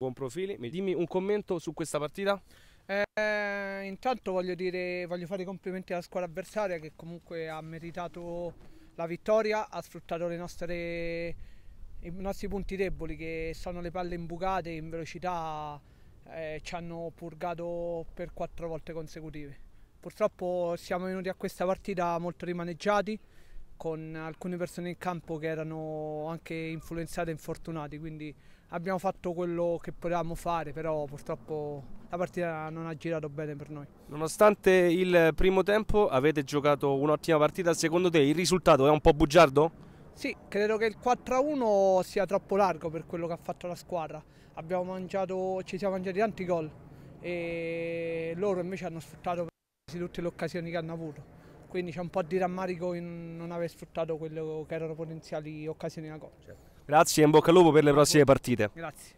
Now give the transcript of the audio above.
Buon profili. Dimmi un commento su questa partita. Eh, intanto voglio, dire, voglio fare i complimenti alla squadra avversaria che comunque ha meritato la vittoria, ha sfruttato nostre, i nostri punti deboli che sono le palle imbucate in velocità, eh, ci hanno purgato per quattro volte consecutive. Purtroppo siamo venuti a questa partita molto rimaneggiati, con alcune persone in campo che erano anche influenzate e infortunate, quindi abbiamo fatto quello che potevamo fare, però purtroppo la partita non ha girato bene per noi. Nonostante il primo tempo avete giocato un'ottima partita, secondo te il risultato è un po' bugiardo? Sì, credo che il 4-1 sia troppo largo per quello che ha fatto la squadra. Abbiamo Mangiato, ci siamo mangiati tanti gol e loro invece hanno sfruttato tutte le occasioni che hanno avuto quindi c'è un po' di rammarico in non aver sfruttato quelle che erano potenziali occasioni da gol. Certo. Grazie e in bocca al lupo per le prossime partite. Grazie.